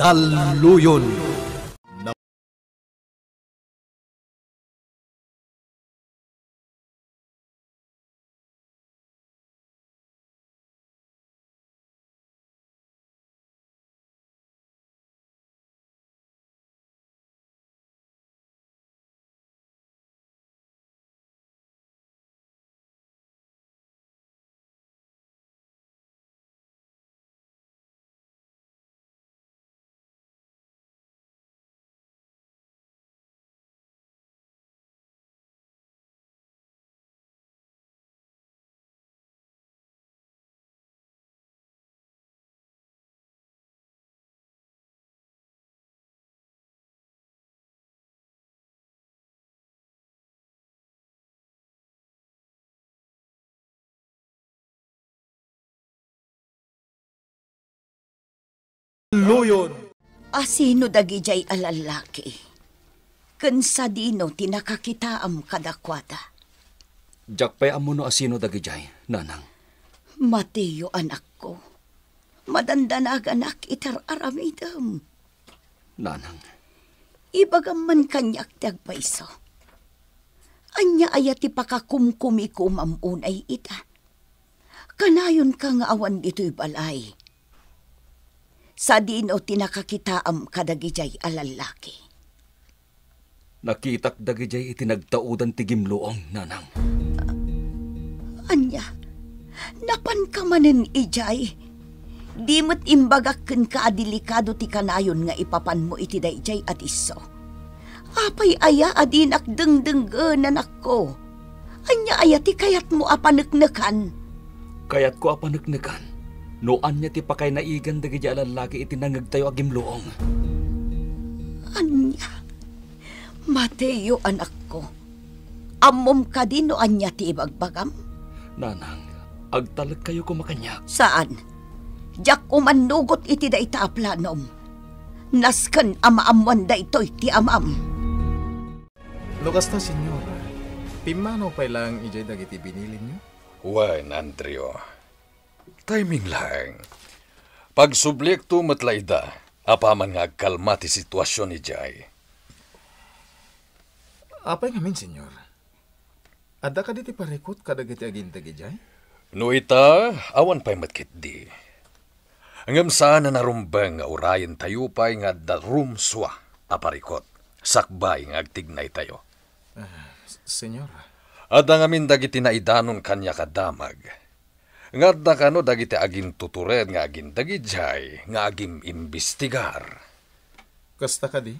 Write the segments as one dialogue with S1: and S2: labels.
S1: Daluyon.
S2: Daluyon.
S3: Asino dagi jay alalaki?
S4: Kansa dino tinakakita am kadakwada.
S2: Jakpay amo no asino dagi nanang.
S4: Mateo anak ko. Madandanag anak itar aramidam. Nanang. Ibagam man kanyak tagpaiso. Anya ayati pakakumkumiko mamunay ita. Kanayon kang awan dito'y balay sa diin o tinakakitaam kadagijay alalaki.
S2: Nakitak dagijay itinagtaudan ti gimluong, nanang.
S4: Uh, anya, napan ka manin ijay. Di mo't imbagakken ka adelikado ti kanayon nga ipapan mo iti dayjay at iso. Apay aya adinak dengdenggenan ako. Anya aya ti kayat mo apaneknekan.
S2: Kayat ko apaneknekan. Noan niya ti pakay naigan dagiti alalaki iti nangagtayo agimluong.
S4: Anya, Mateo anak ko, amom ka din no anya ti ibagbagam?
S2: Nanang, agtalag kayo kumakanyak.
S4: Saan? Diyak kumanugot iti da itaaplanom. Naskan amaamuan da ito iti amam.
S5: Lukas na, senyora. Pimano pa lang
S1: ijay dagiti binili niyo? Why, Nandrio timing lang. Pag sublekto matlaida, apaman nga ti sitwasyon ni Jai.
S5: Apay nga min, senyor. Ada ka diti parekot kadagiti aginta gi Jai?
S1: No ita, awan pa'y matkit di. Angam saan na narumbang nga urayan tayo pa'y nga darum swa aparikot. Sakbay nga agtignay tayo. Uh, senyor. Ada nga dagiti na idanon kanya kadamag Ngadda kano dagiti agin tutured nga agin dagijay nga agim imbestigar. Kasta ka di?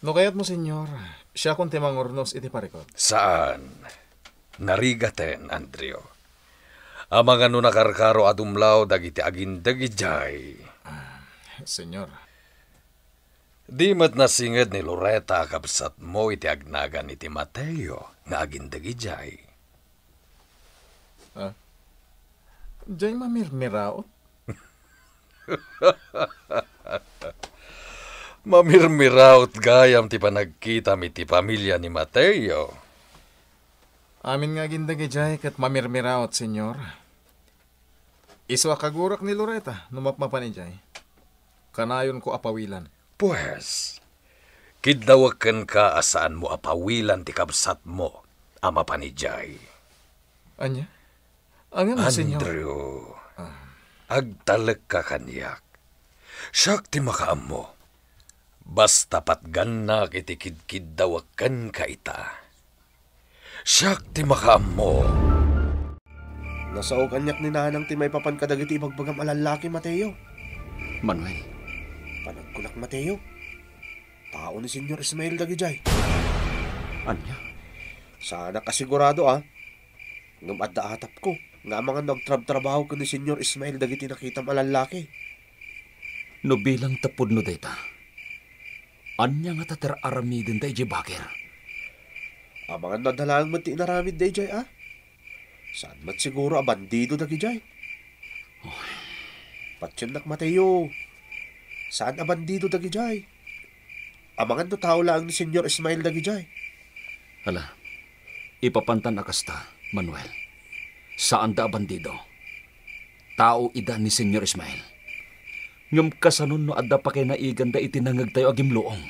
S5: No kayat mo, senyor, siya kung timang ornos iti parikot.
S1: Saan? Narigaten, Andrio. Amang ano nakarkaro adumlaw dagiti agin dagijay. Ah, senyor. Di mat nasinged ni Loreta kapsat mo iti agnagan iti Mateo nga agin dagijay Ah.
S5: Diyan mamirmiraot.
S1: mamirmiraot gayam ti panagkita mi ti pamilya ni Mateo.
S5: Amin nga gindagijay kat mamirmiraot, senyor. Iswa kagurak ni Loreta, numapmapanijay.
S1: Kanayon ko apawilan.
S5: Pues,
S1: kidnawakan ka asaan mo apawilan ti kabsat mo, ama panijay. Anya? Ang mo, senyor? Andrew, agtalag ka kanyak. Siyak ti makaam mo. Basta patgan na kitikidkid dawakan ka ita.
S3: Siyak ti makaam mo. Nasao kanyak ni nanang ti may papan kadag iti ibagbagam alalaki, Mateo. Manuel. Panagkulak, Mateo. Tao ni Senyor Ismail Dagijay. Anya? Sana kasigurado ah. Ngam at daatap ko. Nga mga nagtrab-trabaho ko ni Senyor Ismael dagiti nakita malalaki.
S2: No bilang tapod no data.
S3: Anya nga tatar arami din day jay bakir. Amangan ah, na dalaan man inaramid day jay ah. Saan mat siguro a bandido dagi jay? Oh. Patsyanak Mateo. Saan a bandido dagi jay? Amangan no tao lang ni Senyor Ismael dagi jay.
S2: Hala, ipapantan akasta, Manuel. Saan da bandido? Tao ida ni Senyor Ismael. Ngam kasanon no adda pa kay naigan da itinangag tayo agimluong.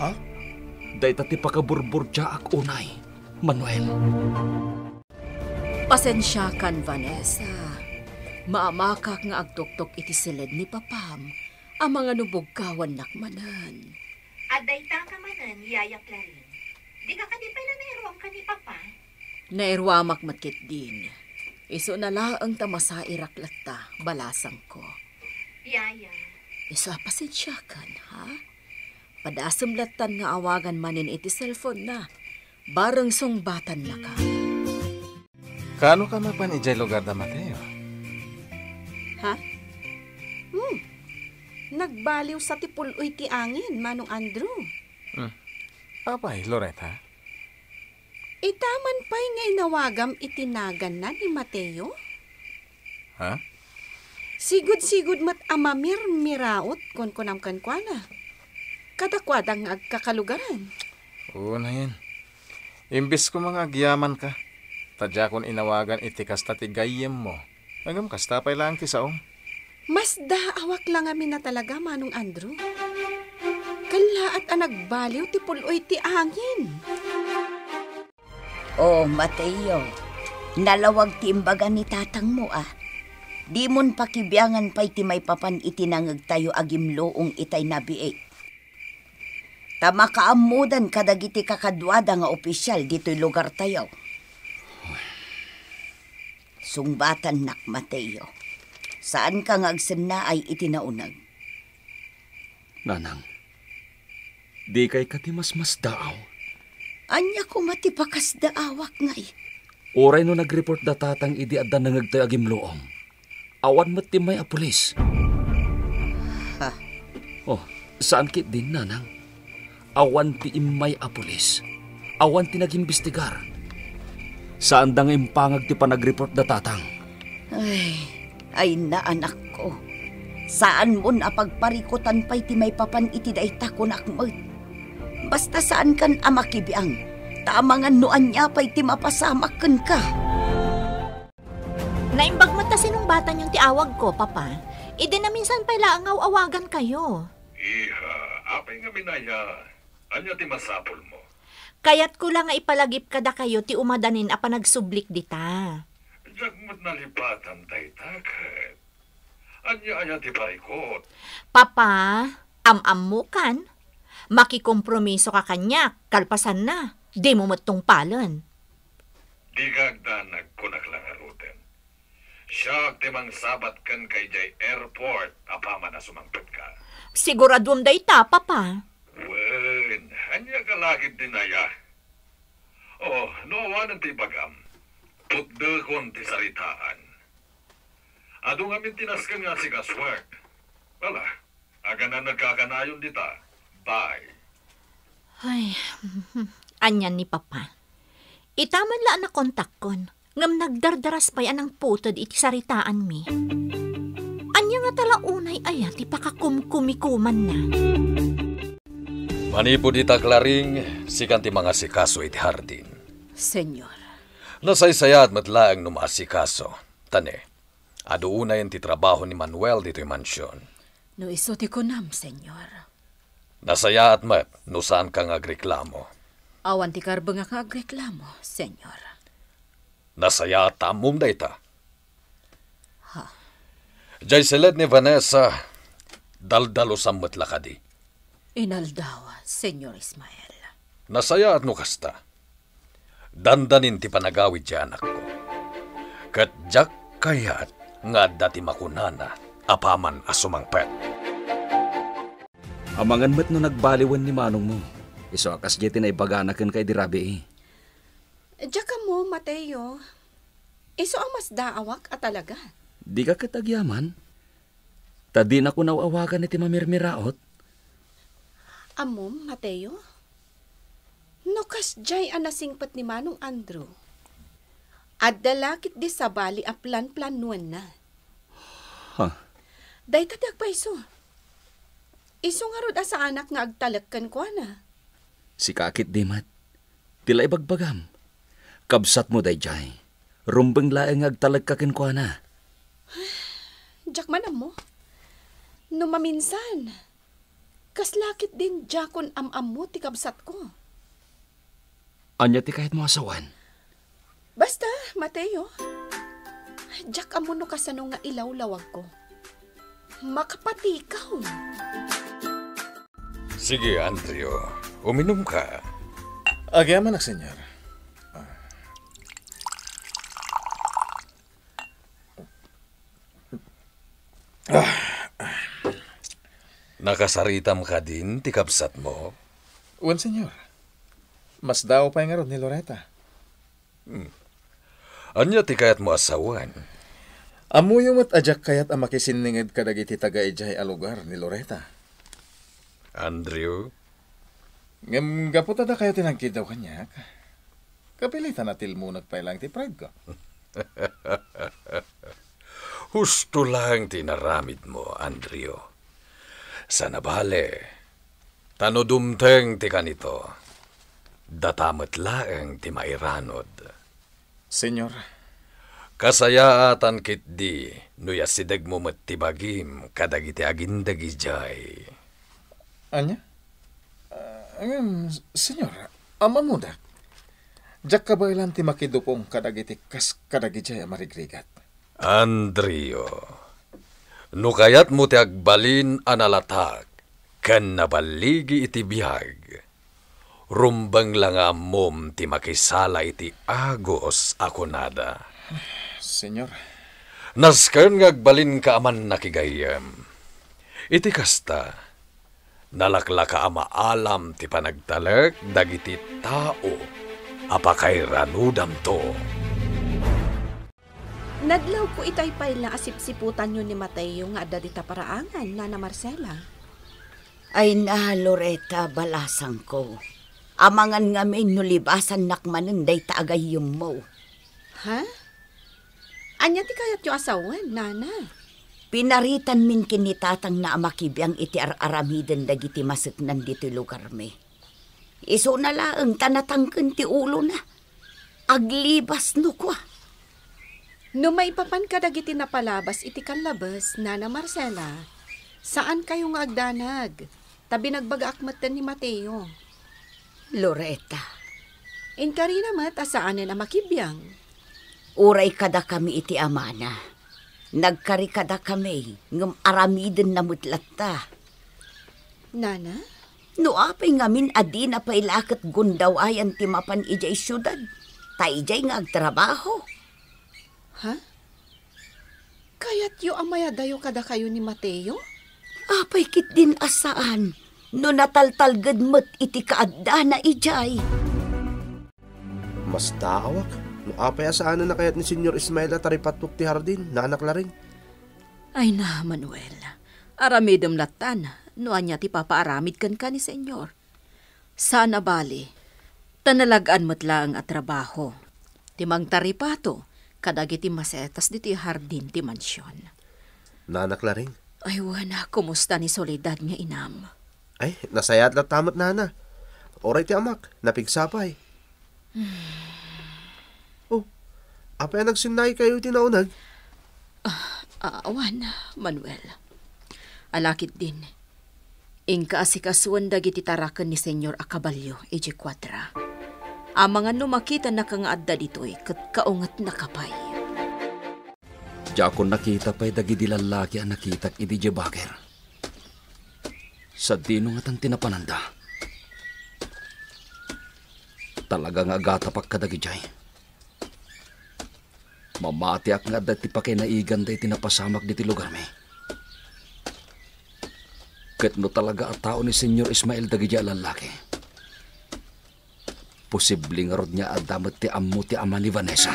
S2: Ha? Day tati pakaburbur siya ak unay. Manuel.
S4: Pasensya kan, Vanessa. Maamakak nga agtuktok iti silid ni Papam. Ang mga nubog kawan nakmanan. Aday ta ka manan, Yaya Clarin. Di ka kanipay na mayroon ka ni Papa. Nairwamak matkit din. Iso na la ang tamasa iraklat balasang ko. Yaya. Yeah, yeah. Iso apasensyakan, ha? Padasamlatan nga awagan manin iti cellphone na. Barang sungbatan na ka.
S5: Kano ka mapan ijay lugar da Mateo?
S4: Ha? Hmm. Nagbaliw sa tipuloy ti angin, Manong Andrew.
S5: Hmm. Apay, Loretta.
S4: Itaman eh, pa'y nga inawagam itinagan na ni Mateo? Ha? Sigud-sigud mat amamir miraot kon kunam kankwana. Kadakwad ang agkakalugaran.
S5: Oo na yan. Imbis ko mga agyaman ka. Tadya kon inawagan iti kasta ti tigayem mo. Agam kasta pa'y lang kisaong.
S4: Mas daawak lang kami na talaga, Manong Andrew. Kalaat at anagbaliw ti puloy ti angin. Oh, Mateo, nalawag ti imbagan ni tatang mo ah. Di mon pakibyangan pa'y ti may papan itinangag tayo agimloong itay nabiik. Tama kaamudan kadagiti kakadwada nga opisyal dito'y lugar tayo. Sungbatan nak Mateo, saan ka nga na ay itinaunag?
S2: Nanang, di kay katimas mas daaw
S4: Anya ko matipakas da awak ngay.
S2: Oray no nagreport da tatang idi at nangagtay agimloong. Awan mo timay a pulis. Ha? Oh, saan kit din nanang? Awan ti imay a pulis. Awan ti nagimbestigar. Saan dang impangag ti panagreport da tatang?
S4: Ay, ay na anak ko. Saan mo na pagparikutan pa'y ti may papan iti da itakunak mo't Basta saan kan amakibiang, tamangan noan niya pa'y timapasamakan ka. Naimbag mo ta sinong bata niyong tiawag ko, papa. Ide na minsan pala ang awagan kayo.
S1: Iha, apay nga minaya, anya ti masapol mo.
S4: Kayat ko lang ipalagip kada kayo ti umadanin a panagsublik dita.
S1: Diyak mo't nalipatan tay takat. Anya anya ti parikot.
S4: Papa, am-am mo kan? Makikompromiso ka kanya, kalpasan na. Di mo matong palan.
S1: Di kagda nagkunak lang aruten. Siya timang sabat kan kay jay airport, apama na sumangpit ka.
S4: Siguradwam day tapa pa.
S1: Wen, hanya ka lagit din aya. Oh, noawanan ti bagam. Putda kon ti saritaan. Ado nga mintinas nga si Gaswag. Wala, aga na nagkakanayon dita. Papay.
S4: Ay, anyan ni Papa. Itaman la na kontak kon. Ngam nagdardaras pa yan ang putod iti saritaan mi. Anya nga tala unay ayat ipakakumkumikuman na.
S1: Manipod ita klaring, si ti mga sikaso iti hardin. Senyor. Nasaysayat matlaang numa sikaso. Tane, aduunay ti trabaho ni Manuel dito'y mansyon.
S4: No iso ti kunam, senyor.
S1: Nasaya at map, nusan kang agreklamo.
S4: Awan ti karba nga kang agreklamo, senyor.
S1: Nasayaat at tamum da ita. Ha. Jay silid ni Vanessa, daldalo sa matlakadi.
S4: Inaldawa, senyor Ismael.
S1: Nasayaat at nukasta. Dandanin ti panagawid di anak ko. Kat jak kayat nga dati makunana apaman asumangpet.
S2: Amangan met no nagbaliwan ni Manong mo. Iso akas jeti na ibaganakan kay dirabi eh.
S4: eh. Diyaka mo, Mateo. Iso ang mas daawak at talaga.
S2: Di ka katagyaman. Tadi na ko nawawagan iti mamirmiraot.
S4: Amom, Mateo? No kas jay anasingpat ni Manong Andrew. At dalakit di sa bali a plan-planuan na. Ha? Huh. Day tatagpaiso. Isong harod asa ah, anak nga agtalakkan ko na.
S2: Si kakit di mat, tila ibagbagam. Kabsat mo dayjay, rumbeng nga agtalagkakin ko na.
S4: Jack man mo, Numaminsan. kaslakit din jakon am-am mo ti kabsat ko.
S2: Anya ti kahit mo asawan?
S4: Basta, Mateo. Jack amuno no kasano nga ilaw lawag ko. Makapati ikaw. Makapati
S1: Sige, Andrew. Uminom ka.
S5: Agyaman na, senyor.
S1: Ah. Nakasaritam ka din, tikapsat mo?
S5: Wan, senyor. Mas daw pa ngaron ni Loretta.
S1: Hmm. Anya ti kayat mo asawan?
S5: Amuyong at ajak kayat ang makisiningid kadagiti taga ijay a ni Loretta.
S1: Andrew?
S5: Ngam gaputa da kayo tinangkid daw kanyak. Kapilitan munag pa nagpailang ti pride ko.
S1: Husto lang tinaramid mo, Andrew. Sana bale, tanodumteng ti kanito. Datamat laeng ti mairanod. Senyor, kasayaatan kit di, nuyasideg mo matibagim, kadagiti agindagijay.
S5: Anya? Uh, senyora, amamuda. Jak kabaylan ti makidupong kadagiti kas kadagijay marigrigat.
S1: Andrio, nukayat kayat mo ti agbalin analatak, kan nabaligi iti biyag. Rumbang lang amom ti makisala iti agos akunada. Senyor. Naskan ngagbalin ka aman nakigayam. Iti kasta, nalaklaka maalam ti panagtalek dagiti tao apakay ranudam to.
S4: Naglaw ko ito'y paila asipsiputan yun ni Mateo nga adda dita paraangan, Nana Marcela. Ay na, Loreta, balasang ko. Amangan nga may nulibasan nakmanan day taagay yung mo. Ha? Anya ti kayat yung asawan, Nana? Pinaritan min kinitatang na amakibiyang iti araramiden dagiti masaknan dito lugar me. Iso na laang tanatangken ti ulo na. Aglibas no kwa. No may papan ka dagiti napalabas iti kanlabas, Nana Marcela, saan kayo nga agdanag? Tabi nagbagaakmat ni Mateo. Loreta. In karina mat asaanan amakibiyang. Uray kada kami iti amana Nagkarikada kami, ng aramiden na mutlat Nana? No apay ngamin adi na pailakit gundaw ayan ti mapan ijay syudad. Ta ijay nga agtrabaho. Ha? Huh? Kaya't yu amaya dayo kada kayo ni Mateo? Apay kit din asaan, no nataltalgad mat iti kaadda na ijay.
S3: Mas daawak Naapaya sa ano na kayat ni Senyor Ismael at aripatuk ti Hardin, naanak la rin.
S4: Ay na, Manuel. Aramidom latan, noan niya ti papaaramid kan ka ni Senyor. Sana bali, tanalagaan mo't lang at trabaho. Timang taripato, kadagiti masetas di ti hardin ti mansyon.
S3: Nanak la rin.
S4: Ay, wana, kumusta ni Soledad nga inam?
S3: Ay, nasayat la tamat nana. Oray ti amak, napigsapay. Hmm. Apa nang nagsinay kayo tinaunag?
S4: Uh, ah, awan, ah, Manuel. Alakit din. Ingka asikasuan dagiti tarakan ni Senyor Akabalyo, Eje Quadra. Ang mga numakita na kangaadda dito'y kat kaungat na kapay.
S2: Diyakon nakita pa'y dagiti lalaki ang nakita iti Jebager. Sa dino nga tinapananda. Talaga nga gatapak ka dagiti Jai. Mamati ak nga dati pa kay naigan dati napasamak diti lugar may. Kat no talaga at tao ni Senyor Ismael dagidya lalaki. Posibleng nga rod niya adamat ti amu ti ama ni Vanessa.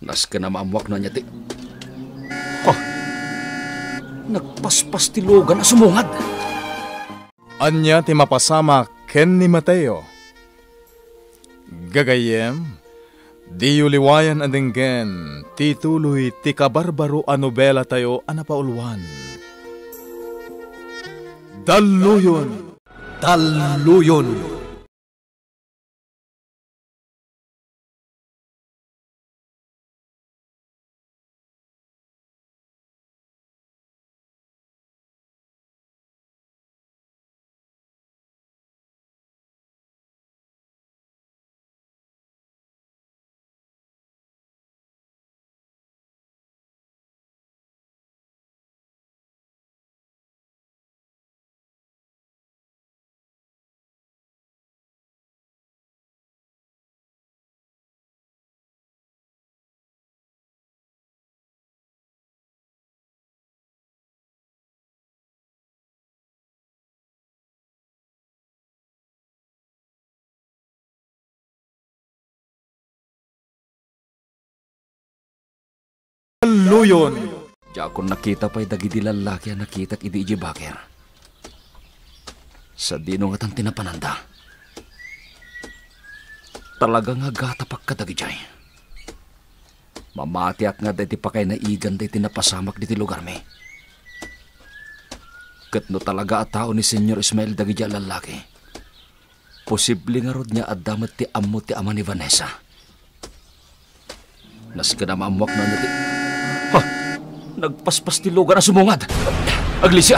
S2: Nas ka na maamuak na niya ti... Oh! Nagpaspas ti Logan sumungad!
S5: Anya ti mapasama ken ni Mateo. Gagayem, Diuliwayan adinggen, tituloy ti kabarbaro a nobela tayo anapaulwan. Daluyon! Daluyon! Daluyon!
S2: Luyon! Jakon nakita pa'y dagiti lalaki ang nakita iti baker. Sa dino nga tang tinapananda. Talaga nga gata pagkadagijay. Mamatiak nga dati pa kay naigan dati napasamak diti lugar mi. Katno talaga at tao ni Senyor Ismail dagijay lalaki. Posible nga rod niya adamat ti amo ti ama ni Vanessa. Nas ka na maamuak na natin. Nagpaspas tilugan ang sumungad. Agli si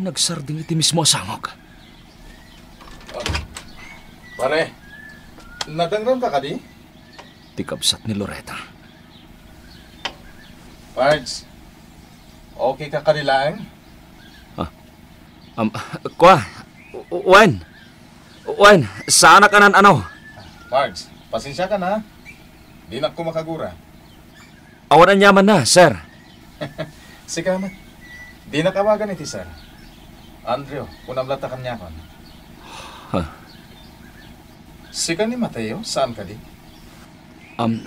S2: Nagsarding iti mismo asangog.
S5: Pare, nadangran ka ka di?
S2: Tikapsat ni Loretta.
S5: Pards, okay ka ka kanilaan?
S2: Ah, um, kwa, Wen, Wen, sana ka nan ano?
S5: Pards, pasensya ka na. Di na ko makagura.
S2: Awan yaman na, sir.
S5: Sikamat. Di nakawagan iti, sir. Andrew, unamlata kanya kon. Huh. Sika ni Mateo, saan ka di? Um,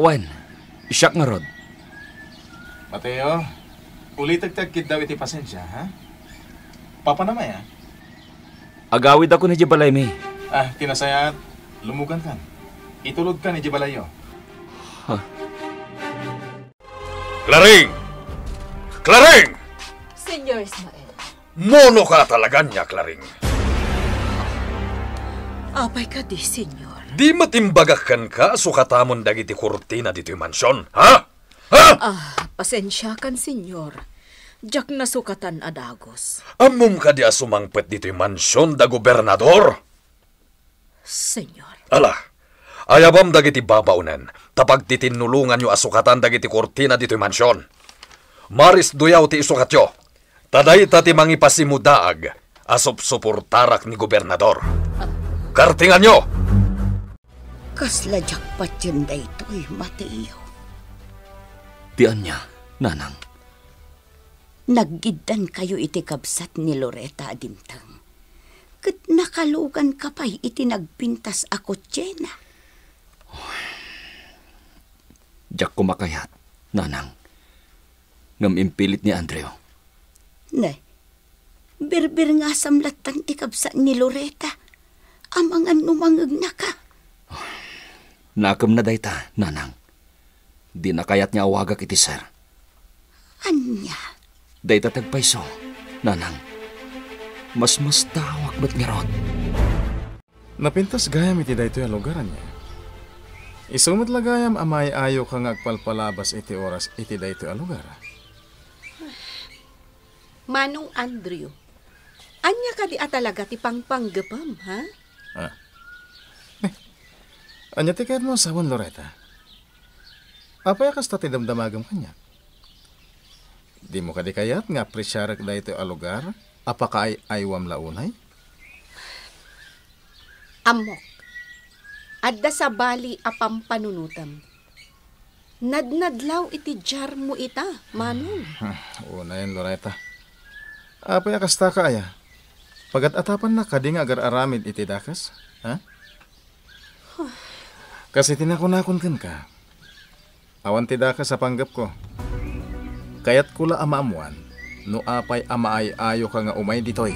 S5: when? Siyak nga rod. Mateo, ulitagtag kid daw iti pasensya, ha? Papa na may,
S2: Agawid ako ni Jibalay, mi.
S5: Ah, tinasayat. Lumugan kan. Itulog ka ni Jibalayo.
S1: Ha? Claring! Claring!
S4: Senyor Ismael.
S1: Mono ah, eh, ka talaga niya, Claring.
S4: Apay ka di, senyor.
S1: Di matimbagakan ka, sukatamon dagiti kurtina dito yung mansyon, ha? Ha?
S4: Ah, pasensya kan, senyor. Jack na sukatan adagos.
S1: Amum ka di asumangpet dito yung mansyon da gobernador?
S4: Senyor.
S1: Ala, Ayabam dagiti babaunan, tapag titinulungan nyo asukatan dagiti kurtina dito'y mansyon. Maris duyaw ti isukatyo, taday tati mangipasimudaag, asop suportarak ni gobernador. Kartingan nyo!
S4: Kaslajak pat yun da ito'y Mateo.
S2: Tian niya, nanang.
S4: Naggiddan kayo iti kabsat ni Loreta
S2: Adimtang.
S4: Kat nakalugan ka pa'y itinagpintas ako, Jenna.
S2: Diyak makayat, nanang. Ngamimpilit ni Andreo.
S4: Nay, birbir nga samlatan ti ni Loreta. Amangan umangag na ka.
S2: Nakam na dayta, nanang. Di nakayat niya awagak iti sir. Anya? Dayta tagpaiso, nanang. Mas mas tawag ba't nga Napintas gayam iti dayto yung
S5: lugaran niya. Isumot lagayam amay ayo kang agpalpalabas iti oras iti dayto a lugar.
S4: Manong Andrew, anya ka di atalaga ti pangpanggapam, ha?
S5: Ah. Eh, anya ti kayan mo sawan, Loretta. Apaya kas ta ti damdamagam kanya. Di mo kadikayat nga presyarak dayto a lugar, apaka ay aywam launay?
S4: Amok adda sa bali apam panunutam. Nadnadlaw iti jar mo ita, manong.
S5: Hmm. Una yan, Loreta. Apay akasta ka aya. Pagat atapan na kading agar aramid iti dakas, ha? Kasi tinakunakon kan ka. Awan ti dakas sa panggap ko. Kayat kula amaamuan, no apay amaay-ayo ka nga umay ditoy.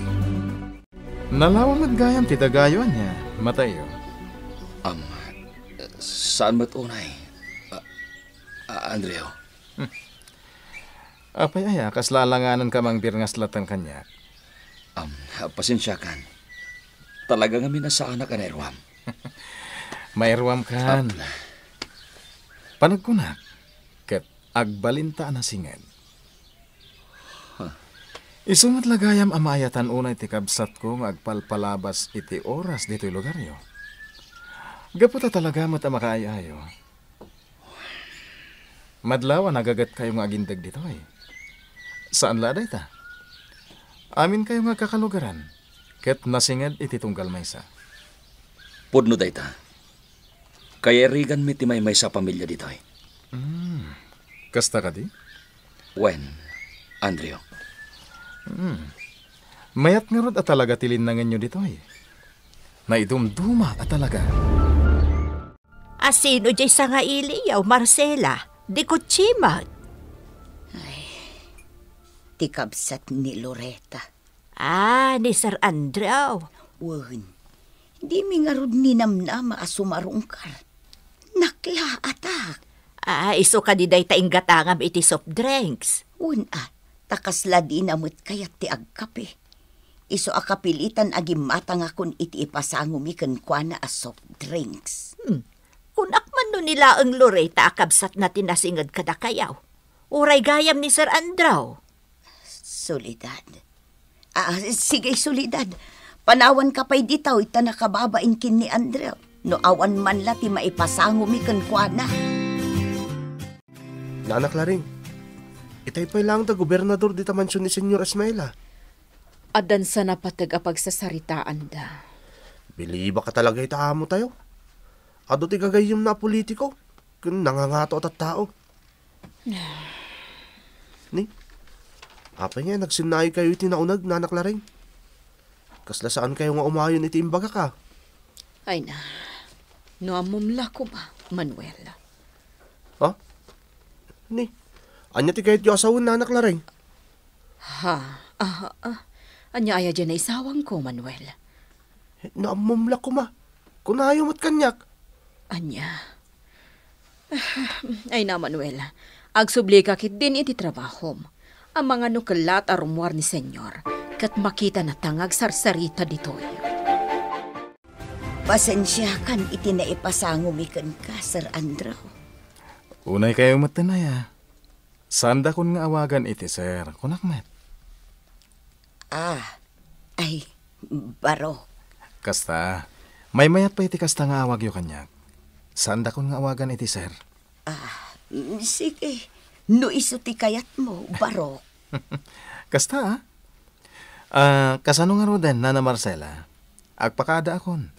S5: Nalawang at gayam ti dagayo niya, matayo.
S2: Um, saan ba ito, Nay? Uh, uh, Andreo?
S5: Hmm. Apay aya, kas lalanganan ka mang birngas latan kanya. Um, pasensya kan.
S2: Talaga nga minasaan na ka na Irwam.
S5: Mairwam kan. Um, Panagkunak, kat agbalinta na singad. Huh. Isang at lagayam amayatan unay tikabsat ko nga agpalpalabas iti oras dito'y lugar yo. Gaputa talaga mat makaayayo. Madlaw nagagat kayo nga agindag dito eh. Saan laday ta? Amin kayo nga
S2: kakalugaran. Ket nasingad ititunggal may sa. Pudno day ta. Kaya rigan mi timay may maysa pamilya dito eh.
S5: Mm.
S2: Kasta ka di? When, Andrew?
S5: Mm. Mayat nga rod at talaga tilin na dito eh. Na idumduma at talaga.
S4: Asino jay sa nga iliyaw, Marcela? Di ko tsimag. Ay, di ni Loreta. Ah, ni Sir Andrew. Wan, di mi nga rod ni namnama asumarong kar. Nakla atak. Ah, iso ka di day tainggatangam iti soft drinks. Un ah, takasla di namut kayat ti agkape. Iso akapilitan agimata nga kun iti ipasangum ikan kwa na a soft drinks. Hmm. Unak man no nila ang Loreta akabsat na tinasingad kada kayaw. Uray gayam ni Sir Andraw. Solidad. Ah, sige, Solidad. Panawan ka pa'y ditaw ita nakababain kin ni Andraw. No awan man la ti maipasango mi kankwana.
S3: Nana Claring, itay pa'y lang ta gobernador dita mansyon ni Senyor Esmaila.
S4: Adan sa napatag apagsasaritaan da.
S3: Biliba ka talaga ita amo tayo. Adot igagayim na politiko. Kung nangangato at tao. Ni? Apa nga, nagsinay kayo iti naunag, nanaklaring. Kasla saan kayo nga umayon iti imbaga ka? Ay na,
S4: noamumla ko ba, Manuela? Ha? Ni?
S3: Anya ti kahit yung asawin na anak Ha?
S4: Ah, ah. Anya aya dyan na isawang ko, Manuel. Eh, Naamumla ko ma. Kunayo mo't kanyak. Anya. Ay na, Manuel. Agsubli ka kit din iti trabaho. Ang mga nukalat arumwar ni senyor, kat makita na tangag sarsarita ditoy. Pasensya kan iti naipasangum ka, Sir Andrew.
S5: Unay kayo matanay ah. Sanda kon nga awagan iti, Sir. Kunakmet.
S4: Ah, ay, baro.
S5: Kasta, may mayat pa iti kasta nga awag yo kanyak. Saan da nga awagan iti, sir?
S4: Ah, mm, sige. No iso ti kayat mo, barok.
S5: Kasta, ah. Uh, kasano nga roden, Nana Marcela? Agpakada akon.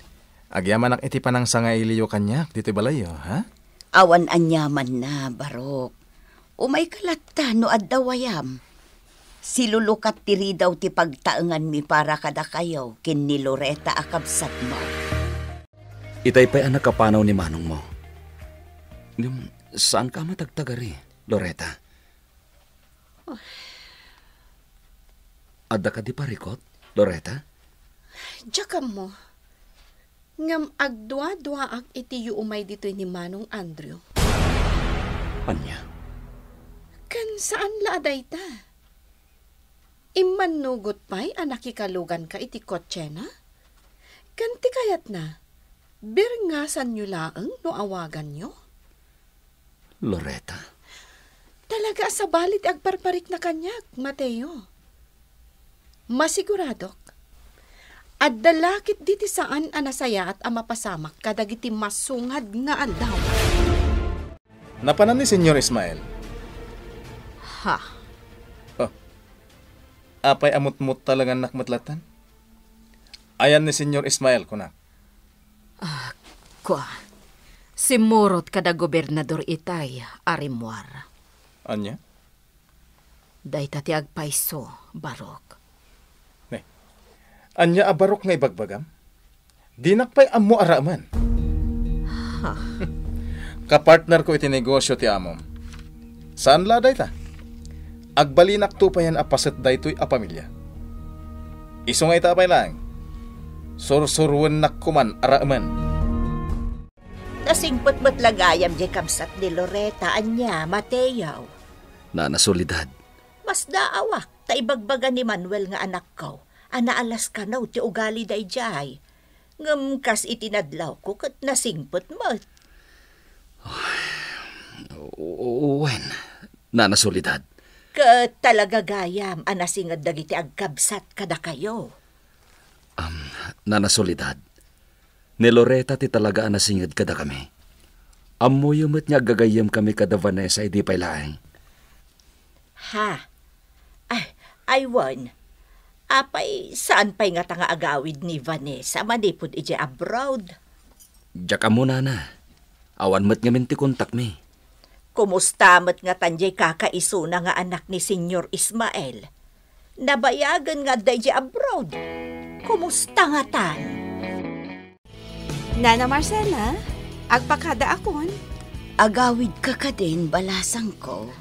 S5: Agyaman ak iti panang sangailiyo kanyak, dito balayo, ha?
S4: Awan anyaman na, barok. Umay kalatta no addawayam. Silulukat tiri daw ti pagtaangan mi para kada kayo kin ni Loreta akabsat mo
S2: pa'y anak nakapanaw ni Manong mo. Yung, saan ka matagtagari, Loreta? Oh. Adda ka di parikot, Loreta?
S4: Diyaka mo. Ngam agdwa-dwa ak iti umay dito ni Manong Andrew. Anya? Kan saan laaday ta? Imanugot pa'y anakikalugan ka iti kotse na? ti kayat na. Birngasan nyo laang no awagan nyo? Loreta? Talaga sa balit agparparik na kanyag, Mateo. Masiguradok. At dalakit diti saan anasaya at amapasamak kadagiti masungad nga andaw.
S5: Napanan ni Senyor Ismael. Ha? Oh. Apay amot-mot talaga nakmatlatan? Ayan ni Senyor Ismael kunak.
S4: Ko, simurot kada gobernador itay, arimuar. Anya? Day tati agpaiso, barok.
S5: Ne, anya abarok nga ibagbagam? Dinakpay amo araman. Ha? Kapartner ko negosyo ti amom. Saan la day ta? Agbalinak tupayan apaset daytoy a pamilya. Iso nga itapay lang. Sursurwan nakuman araman. Araman.
S4: Nasingpot mo't lagayam di kamsat ni Loreta anya Mateo.
S2: Na nasolidad.
S4: Mas daawa, ibagbaga ni Manuel nga anak ko. Anaalas ka na ti ugali day jay. Ngam kas itinadlaw ko kat nasingpot mo.
S2: Uwen, na nasolidad.
S4: Ka talaga gayam, anasingad dagiti agkabsat kada kayo.
S2: Um, na nasolidad ni Loreta ti talaga nasingad kada kami. Amoyom at niya gagayam kami kada Vanessa, di pa ilaang.
S4: Ha? Ay, ay won. Apay, saan pa'y nga tanga agawid ni Vanessa manipod ije abroad?
S2: Diyak amo na na. Awan mat nga minti kontak mi.
S4: Kumusta mat nga tanjay kakaisuna nga anak ni Senyor Ismael? Nabayagan nga dayjay abroad. Kumusta nga tan? Nana Marcela, agpakada akon. Agawid ka ka din, balasang ko.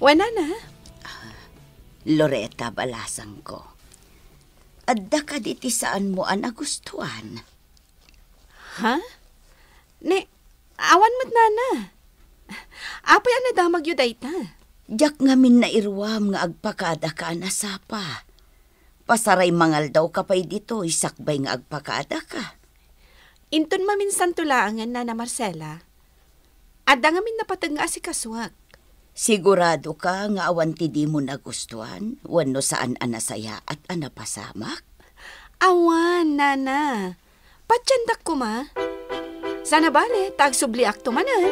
S4: Wena na. Ah, Loreta, balasang ko. Adda ka diti saan mo ang agustuhan. Ha? Ne, awan mo't nana. Apo yan na damag yun dayta. Diyak ngamin na irwam nga agpakada ka anasapa. Pasaray mangal daw kapay dito, isakbay nga agpakada ka. Inton maminsan tulaangan na na Marcela. Ada ngamin napatag nga si Kaswak. Sigurado ka nga awan ti di mo nagustuhan, wano saan anasaya at anapasamak? Awan, nana. Patsandak ko ma. Sana bale, tagsubli akto manan.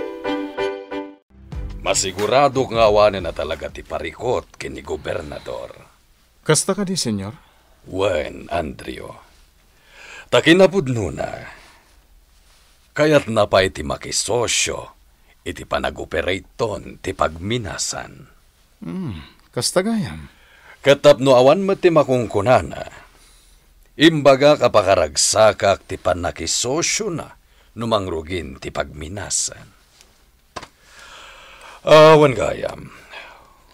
S1: Masigurado nga awanin na talaga ti parikot kini gobernador.
S5: Kasta ka di, senyor?
S1: Wen, Andrio. Takinapod nuna, Kayat napay ti makisosyo, iti panag-operate ti pagminasan. Hmm, kastagayam. Katapno awan mo ti makungkunana. Imbaga kapakaragsakak ti panakisosyo na numangrugin ti pagminasan. Awan gayam,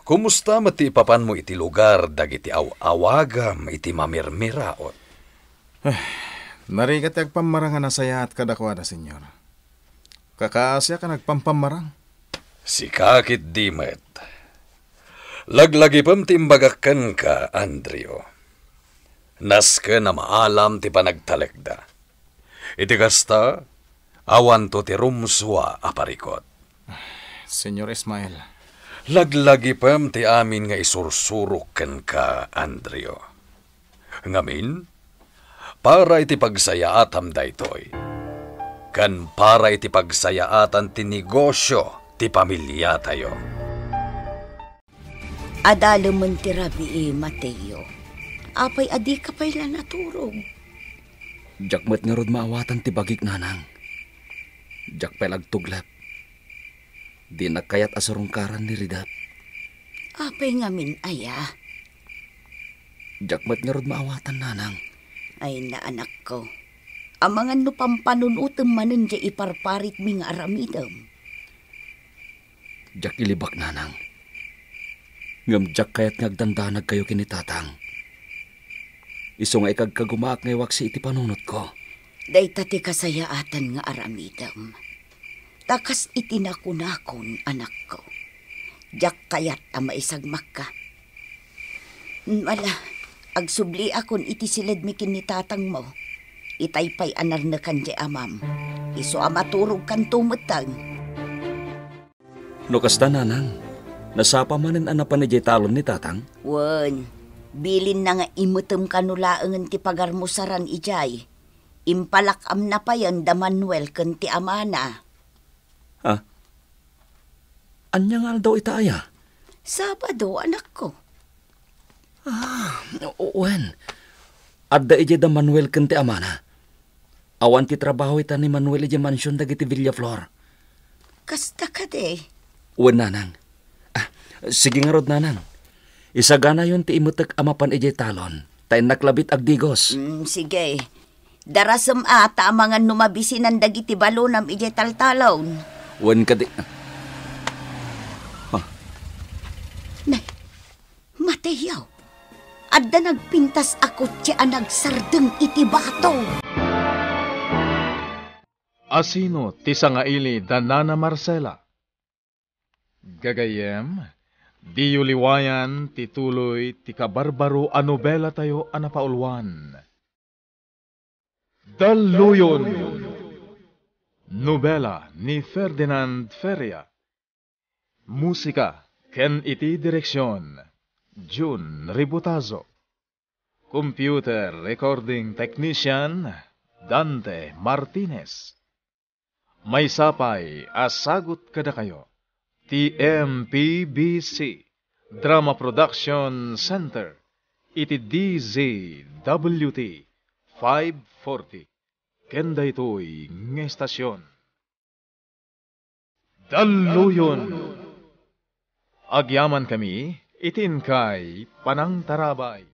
S1: kumusta mati ipapan mo iti lugar dagiti aw-awagam iti mamirmiraot?
S5: Eh, Narigat ti agpamarangan na saya at kadakwada, senyor.
S1: Kakaasya
S5: ka nagpampamarang.
S1: Si kakit dimet. Laglagi pam timbagakan ka, Andrio. Nas ka na maalam ti panagtalagda. Itigasta, awan to ti rumswa aparikot. Senyor Ismael. Laglagi pam ti amin nga isursurok kan ka, Andrio. Ngamin, para iti pagsayaat amday Kan para iti pagsayaatan ti negosyo ti pamilya tayo.
S4: Adalo man ti Rabi eh, Mateo, apay adi ka pa'y naturog.
S2: Jakmat nga rod maawatan ti bagik nanang. Jak pelagtuglap. Di nagkayat asarungkaran ni Ridap.
S4: Apay nga min aya.
S2: Jakmat nga rod maawatan
S4: nanang ay na anak ko. Amangan no pampanunutam manan di iparparit mi nga aramidam.
S2: Diyak nanang. Ngam diyak kayat ngagdandanag kayo kinitatang. Iso nga ikagkagumaak ngaywak si iti panunot
S4: ko. Day tati kasayaatan nga aramidam. Takas itinakunakon anak ko. Diyak kayat ama isagmak ka. Mala. Mala Agsubli akon iti silid mi kinitatang mo. Itay pay anar na kanji amam. Iso amaturog kan tumutang.
S2: No kasta nanang, nasapa manin anapan ni talon ni tatang?
S4: Wen, bilin na nga imutum kanulaangan ti pagarmusaran ijay. Impalakam na pa yon da Manuel kan ti amana.
S2: Ha? Anya nga daw aya?
S4: Sabado, anak ko. Ah, At
S2: Adda ije da Manuel kente amana. Awan ti trabaho ita ni Manuel ije mansyon dagiti Flor.
S4: Kasta ka de.
S2: Uwan nanang. Ah, sige nga rod nanang. Isagana yon ti imutek amapan ije talon. Tayo naklabit agdigos. Mm,
S4: sige. Darasam ata amangan numabisinan dagiti balonam ije taltalon.
S2: Uwan ka de... Huh.
S4: Nay, Mateo adda nagpintas ako ti anag sardeng iti bato.
S1: Asino
S5: ti sangaili danana Marcela? Gagayem, di yuliwayan ti tuloy ti kabarbaro a nobela tayo anapaulwan. Daluyon! Nobela ni Ferdinand Feria. Musika ken iti direksyon June Ributazo. Computer Recording Technician Dante Martinez. May sapay, asagot kada kayo. TMPBC Drama Production Center iti DZWT 540 kenda ito'y ng estasyon. Daluyon! Agyaman kami Itinkay Panang Tarabay